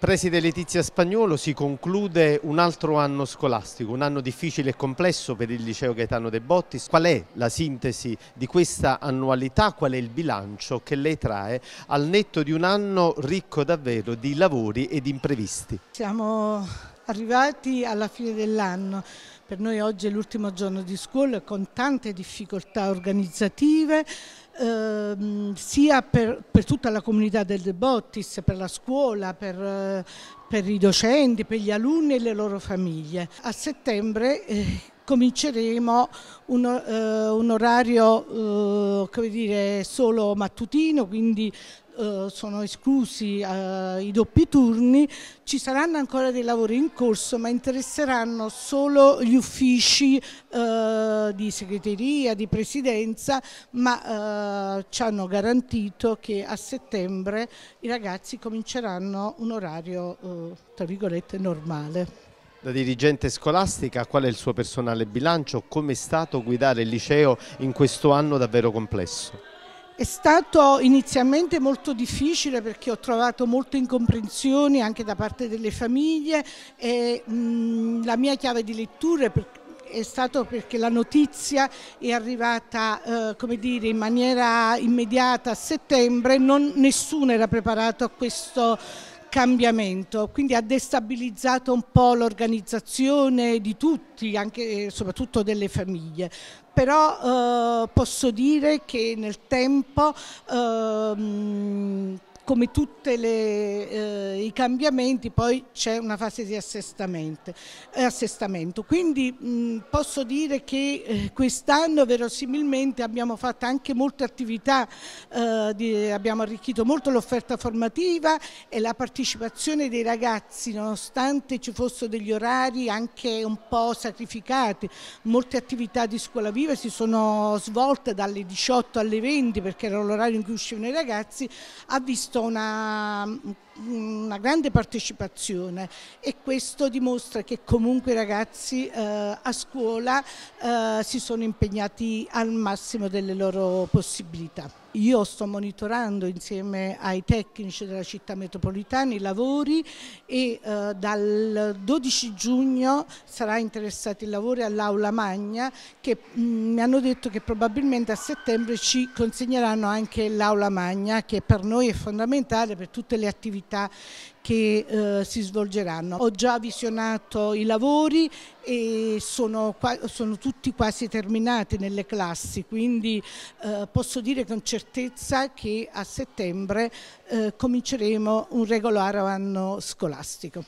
Preside Letizia Spagnolo, si conclude un altro anno scolastico, un anno difficile e complesso per il liceo Gaetano De Bottis. Qual è la sintesi di questa annualità? Qual è il bilancio che lei trae al netto di un anno ricco davvero di lavori ed imprevisti? Siamo arrivati alla fine dell'anno. Per noi oggi è l'ultimo giorno di scuola con tante difficoltà organizzative, ehm, sia per, per, tutta la comunità del De Bottis, per la scuola, per, eh, per i docenti, per gli alunni e le loro famiglie. A settembre eh, cominceremo un, eh, un orario eh, dire, solo mattutino, quindi eh, sono esclusi eh, i doppi turni, ci saranno ancora dei lavori in corso ma interesseranno solo gli uffici eh, di segreteria, di presidenza, ma ci hanno garantito che a settembre i ragazzi cominceranno un orario tra virgolette normale. Da dirigente scolastica, qual è il suo personale bilancio? Come è stato guidare il liceo in questo anno davvero complesso? È stato inizialmente molto difficile perché ho trovato molte incomprensioni anche da parte delle famiglie e mh, la mia chiave di lettura è stato perché la notizia è arrivata eh, dire, in maniera immediata a settembre, non, nessuno era preparato a questo cambiamento, quindi ha destabilizzato un po' l'organizzazione di tutti, anche, e eh, soprattutto delle famiglie. Però eh, posso dire che nel tempo ehm, come tutti eh, i cambiamenti poi c'è una fase di assestamento. Eh, assestamento. Quindi mh, posso dire che eh, quest'anno verosimilmente abbiamo fatto anche molte attività, eh, di, abbiamo arricchito molto l'offerta formativa e la partecipazione dei ragazzi nonostante ci fossero degli orari anche un po' sacrificati. Molte attività di scuola viva si sono svolte dalle 18 alle 20 perché era l'orario in cui uscivano i ragazzi, ha visto avuto una, una, grande partecipazione e questo dimostra che comunque i ragazzi eh, a scuola eh, si sono impegnati al massimo delle loro possibilità. Io sto monitorando insieme ai tecnici della città metropolitana i lavori e eh, dal 12 giugno sarà interessato il lavoro all'Aula Magna che mh, mm, mi hanno detto che probabilmente a settembre ci consegneranno anche l'Aula Magna che per noi è fondamentale per tutte le attività che eh, si svolgeranno. Ho già visionato i lavori e sono, sono tutti quasi terminati nelle classi, quindi eh, posso dire con certezza che a settembre eh, cominceremo un regolare anno scolastico.